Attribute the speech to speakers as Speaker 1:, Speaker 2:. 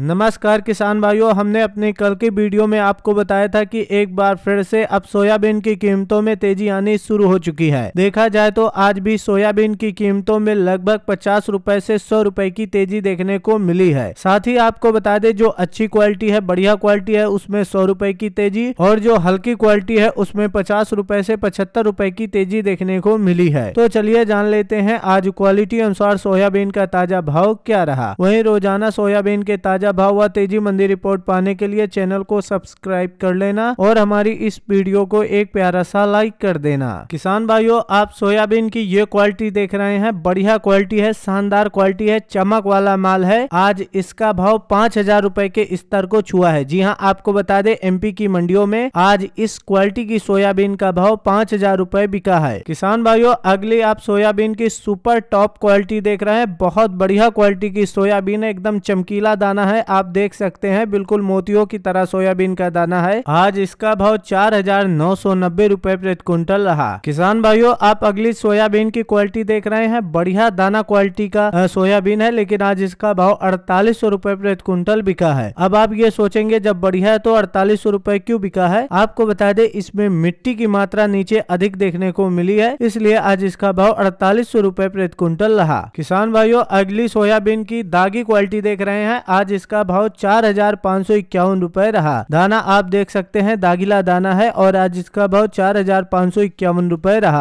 Speaker 1: नमस्कार किसान भाइयों हमने अपने कल के वीडियो में आपको बताया था कि एक बार फिर से अब सोयाबीन की कीमतों में तेजी आनी शुरू हो चुकी है देखा जाए तो आज भी सोयाबीन की कीमतों में लगभग पचास रूपए ऐसी सौ रूपए की तेजी देखने को मिली है साथ ही आपको बता दे जो अच्छी क्वालिटी है बढ़िया क्वालिटी है उसमें सौ रूपए की तेजी और जो हल्की क्वालिटी है उसमें पचास रूपए ऐसी पचहत्तर रूपए की तेजी देखने को मिली है तो चलिए जान लेते हैं आज क्वालिटी अनुसार सोयाबीन का ताजा भाव क्या रहा वही रोजाना सोयाबीन के ताजा ताजा भाव व तेजी मंदी रिपोर्ट पाने के लिए चैनल को सब्सक्राइब कर लेना और हमारी इस वीडियो को एक प्यारा सा लाइक कर देना किसान भाइयों आप सोयाबीन की ये क्वालिटी देख रहे हैं बढ़िया क्वालिटी है शानदार क्वालिटी है चमक वाला माल है आज इसका भाव पांच हजार रूपए के स्तर को छुआ है जी हाँ आपको बता दे एमपी की मंडियों में आज इस क्वालिटी की सोयाबीन का भाव पांच हजार रूपए बिका है किसान भाइयों अगली आप सोयाबीन की सुपर टॉप क्वालिटी देख रहे हैं बहुत बढ़िया क्वालिटी की सोयाबीन है एकदम चमकीला दाना है है आप देख सकते हैं बिल्कुल मोतियों की तरह सोयाबीन का दाना है आज इसका भाव चार हजार नौ सौ नब्बे रूपए प्रति क्विंटल रहा किसान भाइयों आप अगली सोयाबीन की क्वालिटी देख रहे हैं बढ़िया दाना क्वालिटी का सोयाबीन है लेकिन आज इसका भाव अड़तालीस सौ रूपए प्रति क्विंटल बिका है अब आप ये सोचेंगे जब बढ़िया है तो अड़तालीस सौ रूपए क्यूँ बिका है आपको बता दे इसमें मिट्टी की मात्रा नीचे अधिक देखने को मिली है इसलिए आज इसका भाव अड़तालीस सौ रूपए प्रति क्विंटल रहा किसान भाइयों अगली सोयाबीन की दागी क्वालिटी देख रहे हैं आज जिसका भाव चार हजार पाँच सौ इक्यावन रूपए रहा दाना आप देख सकते हैं दागिला दाना है और आज इसका भाव चार हजार पाँच सौ इक्यावन रूपए रहा